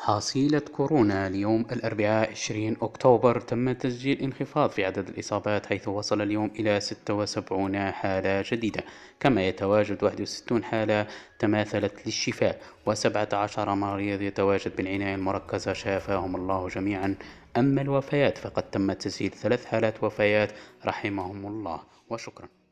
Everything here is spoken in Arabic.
حصيلة كورونا اليوم الأربعاء 20 أكتوبر تم تسجيل انخفاض في عدد الإصابات حيث وصل اليوم إلى 76 حالة جديدة كما يتواجد 61 حالة تماثلت للشفاء و17 مريض يتواجد بالعناية المركزة شافاهم الله جميعا أما الوفيات فقد تم تسجيل ثلاث حالات وفيات رحمهم الله وشكرا